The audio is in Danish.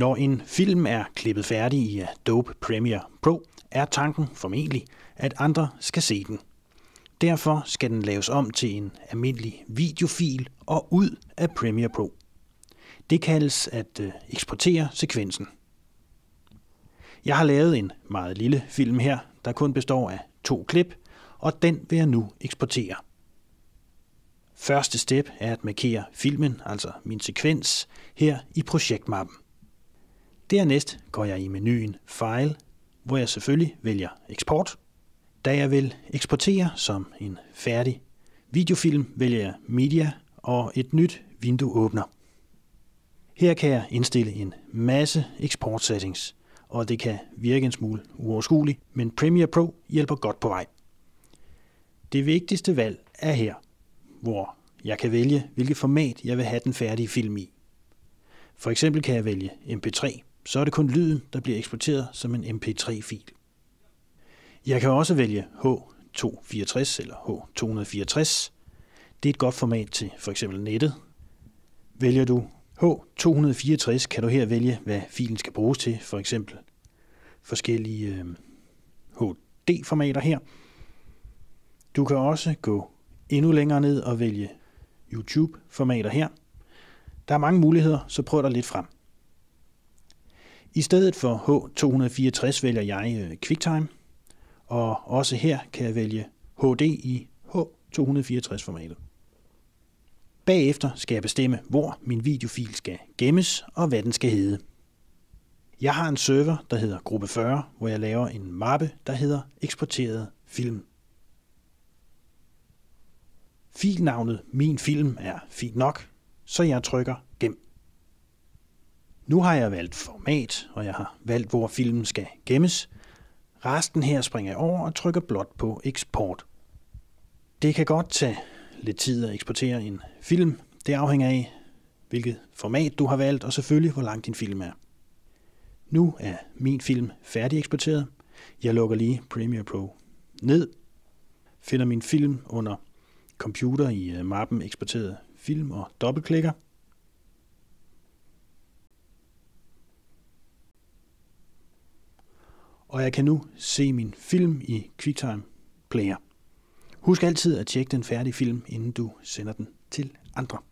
Når en film er klippet færdig i Adobe Premiere Pro, er tanken formentlig, at andre skal se den. Derfor skal den laves om til en almindelig videofil og ud af Premiere Pro. Det kaldes at øh, eksportere sekvensen. Jeg har lavet en meget lille film her, der kun består af to klip, og den vil jeg nu eksportere. Første step er at markere filmen, altså min sekvens, her i projektmappen. Dernæst går jeg i menuen File, hvor jeg selvfølgelig vælger Export. Da jeg vil eksportere som en færdig videofilm, vælger jeg Media og et nyt vindue åbner. Her kan jeg indstille en masse export settings, og det kan virke en smule uoverskueligt, men Premiere Pro hjælper godt på vej. Det vigtigste valg er her, hvor jeg kan vælge, hvilket format jeg vil have den færdige film i. For eksempel kan jeg vælge MP3, så er det kun lyden, der bliver eksporteret som en mp3-fil. Jeg kan også vælge H264 eller H264. Det er et godt format til f.eks. nettet. Vælger du H264, kan du her vælge, hvad filen skal bruges til, for eksempel forskellige HD-formater øh, her. Du kan også gå endnu længere ned og vælge YouTube-formater her. Der er mange muligheder, så prøv dig lidt frem. I stedet for H264 vælger jeg øh, QuickTime, og også her kan jeg vælge HD i H264-formatet. Bagefter skal jeg bestemme, hvor min videofil skal gemmes og hvad den skal hedde. Jeg har en server, der hedder Gruppe 40, hvor jeg laver en mappe, der hedder eksporteret film. Filnavnet Min Film er fint nok, så jeg trykker nu har jeg valgt format, og jeg har valgt, hvor filmen skal gemmes. Resten her springer jeg over og trykker blot på eksport. Det kan godt tage lidt tid at eksportere en film. Det afhænger af, hvilket format du har valgt, og selvfølgelig, hvor lang din film er. Nu er min film færdig eksporteret. Jeg lukker lige Premiere Pro ned, finder min film under computer i øh, mappen eksporteret film og dobbeltklikker – og jeg kan nu se min film i QuickTime Player. Husk altid at tjekke den færdige film, inden du sender den til andre.